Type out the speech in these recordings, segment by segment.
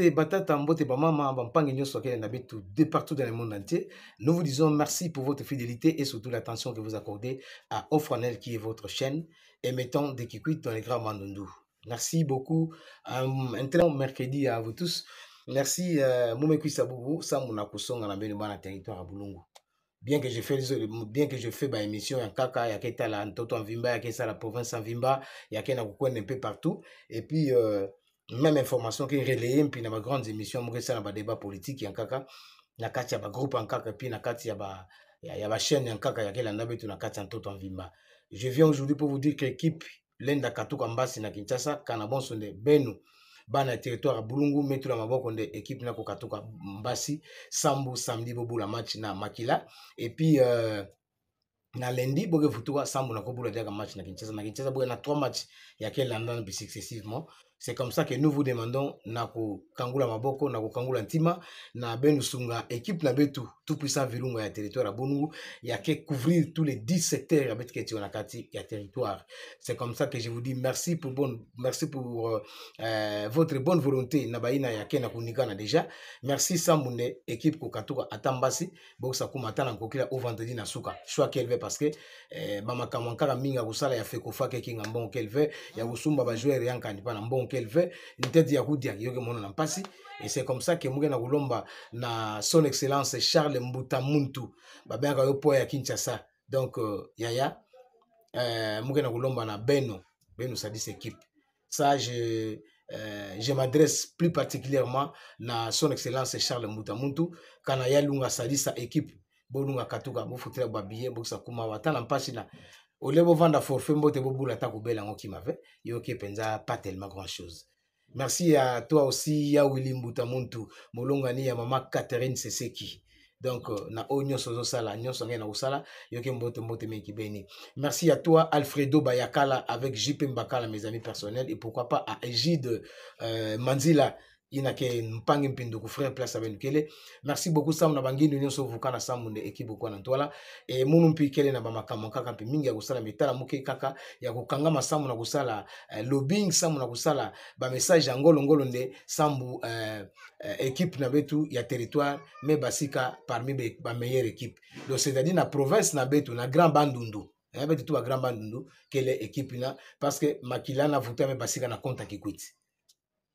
Bata batata mbote bamama bampange nyonso akele na bitu de partout dans le monde entier nous vous disons merci pour votre fidélité et surtout l'attention que vous accordez à Offranel qui est votre chaîne et mettons des kikuit dans les grands Mandou. merci beaucoup euh, un très bon mercredi à vous tous merci euh, momekwisa bubu sambuna kusonga na mbeni territoire à bulungu bien que je fais bien que je fais ma émission en kaka ya ketala Toto en vimba ya kesa la province en vimba ya kena kokwene un peu partout et puis euh, même information qui relaye mpi na bagrandes émissions moko esala badébat politique ya kaka na kati ya bagroupe ya kaka mpe na kati ya ba ya, ya bachaîne ya kaka ya kelanda betu na kati ya ntoto mvimba je viens aujourd'hui pour vous dire que équipe lendaka tuka mbasi na kinshasa kana bonso nde benu bana ya territoire ya bulungu metula maboko nde équipe nakoka tuka mbasi sambu samedi bobula match na makila et puis euh, na lundi boke futuka sambu nakobula tiaka match na kinshasa na kinshasa boke na trois match ya kelanda na bi successivement C'est comme ça que nous vous demandons Nako Kangula Maboko, Nako Kangula Ntima, na Benusunga, équipe na Betu, tout puissant Virunga ya territoire à Bonungu, ya que couvrir tous les 10 secteurs avec que kati ya territoire. C'est comme ça que je vous dis merci pour bonne merci pour euh, euh votre bonne volonté baina ya na Kunikana déjà. Merci Samune, équipe Kokatuka Atambasi, Boxa Kumata na Kokila au vendredi na Suka. Choix qu'elle veut parce que euh, Mamaka Mankara Minga Kusala ya Fekofa Kinga bon qu'elle veut, ya Usumba ba jouer Yankani pa na bon kelvin nitete ya kudiaki yoki mona na mpasi et c'est comme ça que kemuke na kulomba na son excellence charles mbuta muntu babengaka yo po ya kinshasa donc euh, yaya euh, muke na kulomba na beno beno sadis équipe ça je Euh, je m'adresse plus particulièrement à son excellence Charles Moutamuntu kana ya lunga salisa équipe bolunga katuka bofutela babiye boksa kuma watala mpasi na de vanda forfait mbote bobula ata kobelango kima Yo ke penza pas tellement grand chose merci à toi aussi ya wili mbuta muntu molongani ya mama catherine seseki donc euh, na onyo nyonso sala, onyo ngai na kosala yoki mbote mbote meki beni merci à toi alfredo bayakala avec jp mbakala mes amis personnels et pourquoi pas à Egide euh, manzila ye na ke mpange mpinduku frère place abe lukele merci beaucoup sambo na bangindu nyonso ovuka na sambo nde ekipe okwana ntwala e, munu mpe ekele na bamakambo kaka mpe mingi ya kosala mitala moke kaka ya kokanga masambo na kosala uh, lobbying sambo na kosala bamessage ya ngolongolo nde sambo uh, eh, uh, eh, ekipe na betu ya territoire me basika parmi bameilleure équipe donc c'est-à-dire na province na betu na grand bandundu eh, betu to bagrand bandundu kele équipe na parce que makila na vuta me basika na compte akikwiti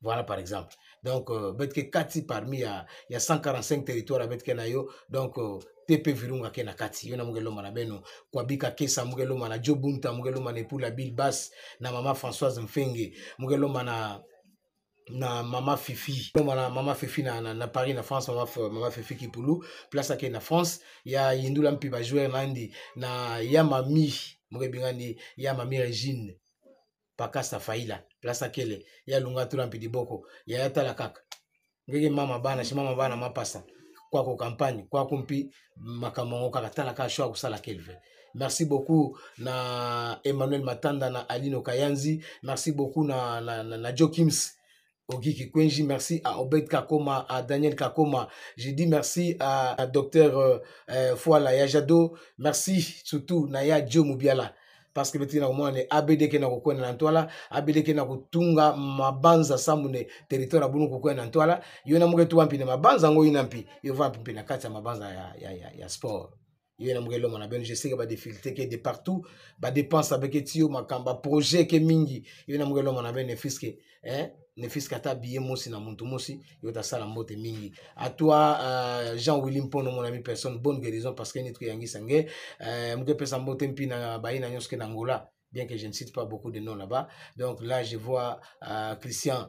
voilà par exemple donc euh, betke kati parmi y a 145 territoires à na yo donc euh, TP Virunga virungu na kati yo na mungu na benu. Kwabika kesa mungu na joe bunta mungu eloma na bill bas na mama françoise mfenge mungu na na mama fifi na mama fifi na, na, paris na france mama, mama fifi kipulu place ake na france ya yindula mpe Jouer nandi na ya mami mungu ebengani ya mami regine pakasa faila place akele ye alungu atula mpidi boko yaya atala kaka ngenge mama bana shi mama bana mapasa kwako campagne kwako mpi makambo yango kaka tala kaka sho akosala kelve merci beaucoup na emmanuel matanda na alino kayanzi merci beaucoup na, na, na, na joe kims Ogi Kikwenji, merci à Obed Kakoma, à Daniel Kakoma. J'ai dit merci à, à Dr euh, euh, Fouala Yajado. Merci surtout Naya Joe Moubiala. paske be tigi na komona ne abd ke na kokwena na ntwala abd ke na kotunga mabanza sambu ne territoire abunu kokwena na ntwala yo na moke tuwa mpi ne mabanza yango yina mpi yo va mpi na kati ya mabanza ya, ya, ya, ya sport yo namke lo mana bene je sais que ba difficulté que de partout ba dépense avec tio makamba projet que mingi yo namke lo mana bene fiske hein ne qui a billet mosi na muntu mosi yo ta sala mbote mingi à toi euh, Jean William Pono mon ami personne bonne guérison parce que nitri yangi sange euh, mke pesa mbote mpina ba ina nyoske na ngola bien que je ne cite pas beaucoup de noms là-bas donc là je vois euh, Christian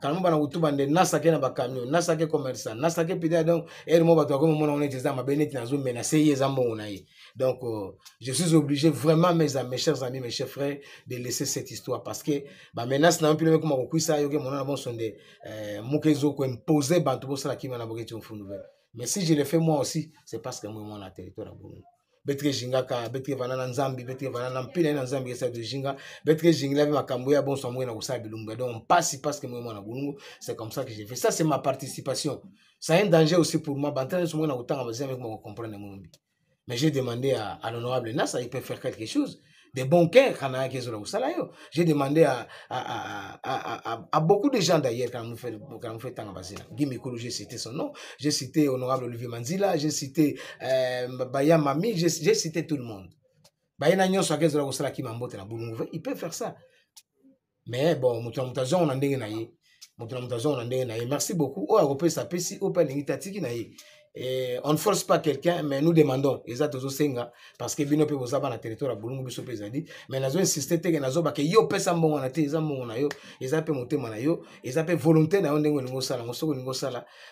kala mo bana kutuba nde nasake na bacamion nasake commerçant nasake pida donc ere mo bato akomi mona wana ete eza mabe neti nazombe na se ye eza mbongo na donc euh, je suis obligé vraiment mes, amis, mes chers amis mes chers frères de laisser cette histoire parce que bamenace na yo mpino mekoma kokwisa yoke mona na bonso nde euh, moke ezokoimpose bato qui ma na boke ti mfunu nouvelle. mais si je le fais moi aussi c'est parce que moi mon territoire à burundi betre ezingaka betre evanda na nzambe betre evanda na mpene na nzambe esalaka ezinga betre ezingela mpe makambo oyo abonso moye na kosala bilongo donc passe parce que moi mwana bolongo c'est comme ça que j'ai fait ça c'est ma participation ça a un danger aussi pour moi bantan nyonso moye na kotanga bazambe komba kocomprendre moyombi mais j'ai demandé à, à l'honorable nasa il peut faire quelque chose des bons cœurs J'ai demandé à, à, à, à, à beaucoup de gens d'ailleurs quand nous fait quand nous fait tant Guy j'ai cité son nom, j'ai cité honorable Olivier Manzila, j'ai cité euh, Baya Mami, j'ai cité tout le monde. Baya Nanyon Sakezela Ousala qui la na Boulmouve, il peut faire ça. Mais bon, mutamutazo on a ndenge na ye. Mutamutazo on en ndenge na Merci beaucoup. Oh, européen ça peut si open initatique tatiki ye. Eh, on ne force pas quelqu'un, mais nous demandons. Et ça, Parce que bino pe bozaba na territoire, boulungu biso avons zali. Mais nous insister que ke yo na na yo, motema yo, na ngosoko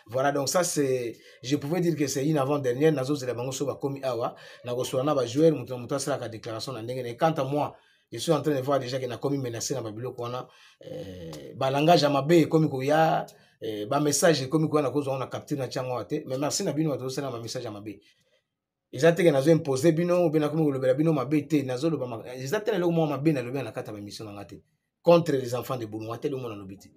Voilà, donc ça c'est, je pouvais dire que c'est une avant-dernière, nazo bango so awa, na na ba Nous avons déclaration na quant à moi, je suis en train de voir déjà que komi menacé na euh, ba langage eh, bamessage ekomi koya na kozwa na capture na ntiango awa te mais merci na bino bato ozosala bamessage ya mabe eza teke nazo impose bino mpe nakomi kolobela bino mabe te nazoloba eh, eza te na eloko moko mabe nalobela na kati ya bamission na nga te contre les enfants de boulonga te elongo nalobi te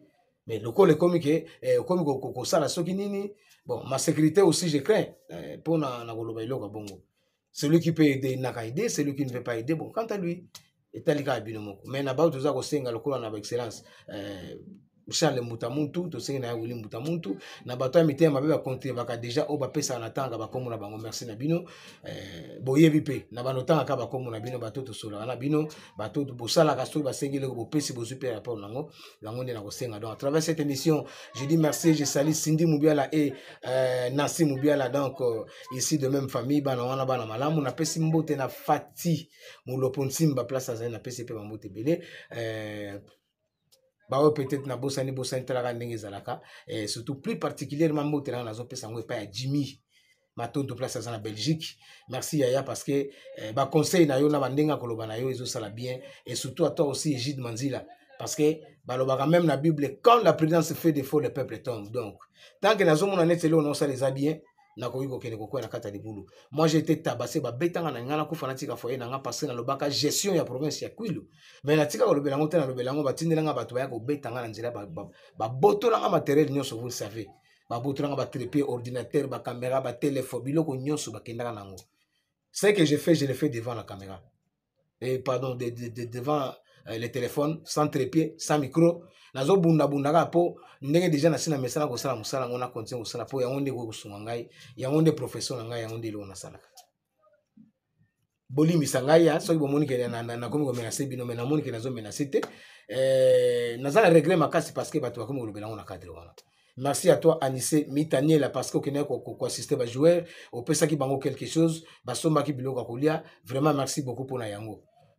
mais lokola ekomi ke okomi eh, kosala soki nini bon ma sécurité aussi je crains eh, mpo na koloba eloko ya bongo celui qui peut aider naka aider celui qui ne peut pas aider bon quant à lui etali kaka bino moko mais na bao toza kosenga lokola na baexcellence charles mutamuntu tosengi na ya wili mutamuntu na bato compter mitema déjà au deja oyo bapesaka na tanga bakomo na bango merci na bino eh, boye mpe na banotangaka bakomo na bino bato tosolaka na bino bato va soki basengi eloko bopesi bozwi mpe rapport nango nango nde na kosenga donc à travers cette émission je dis merci je sali Cindy mubiala et euh, Nassim mubiala donc euh, ici de même famille bana wana bana malamu napesi mbote na fati molopo simba place azali napesi mpe bambote euh bah peut-être na bosani bosani talaka ndenge ezalaka et eh, surtout plus particulièrement motelanga pesa ngue pa ya jimmy matondo place aza la belgique merci yaya parce que eh, conseil na yo na bandenge koloba na yo sala bien et surtout à toi aussi egide manzila parce que quand même na bible quand la prudence fait défaut le peuple tombe donc tanke le non ça les a bien nakoki kokende kokwya na kati libulu moi j'ai été tabassé betanga na ngala nakufa natika foye na nga passé na lobaka gestion ya province ya kwilu mais natika kolobela yango te nalobela yango batindelanga bato ko betanga na nzela babotolanga matériel nyonso vous savez ba batrepier ordinateur caméra ba téléphone biloko nyonso bakendaka nango ce que je fais je le fais devant la caméra et eh, pardon de, de, de, devant euh, les téléphones sans trépied sans micro bunda mpo ndenge deja nasili na mesala sala musala ngona nakontinue kosala mpo yango nde kokosunga ngai yango nde profession na ngai yango nde eloko nasalaka bolimbisa ngai na bomoni ke nakomi komenase bino me namoni ke nazomenase te eh, naza na ma case parce que bato bakomi kolobela yango na cadre wana merci à toi anise mitaniela parce que okendaki koassiste bajoueur opesaki bango quelque chose basombaki biloko ya kolia vraiment merci beaucoup pour na yango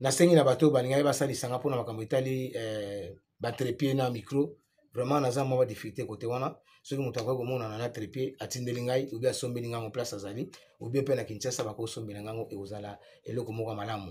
nasengi na bato oyo balingaki basalisanga mpona makambo etali eh, batrepie na micro vraiment naza mwa badifficulté kote wana soki moto akoki komonana na trepie atindeli ngai obi asombeli ngango place azali obi mpe na kinshasa bakosombela ngango ekozala eloko moko ya malamu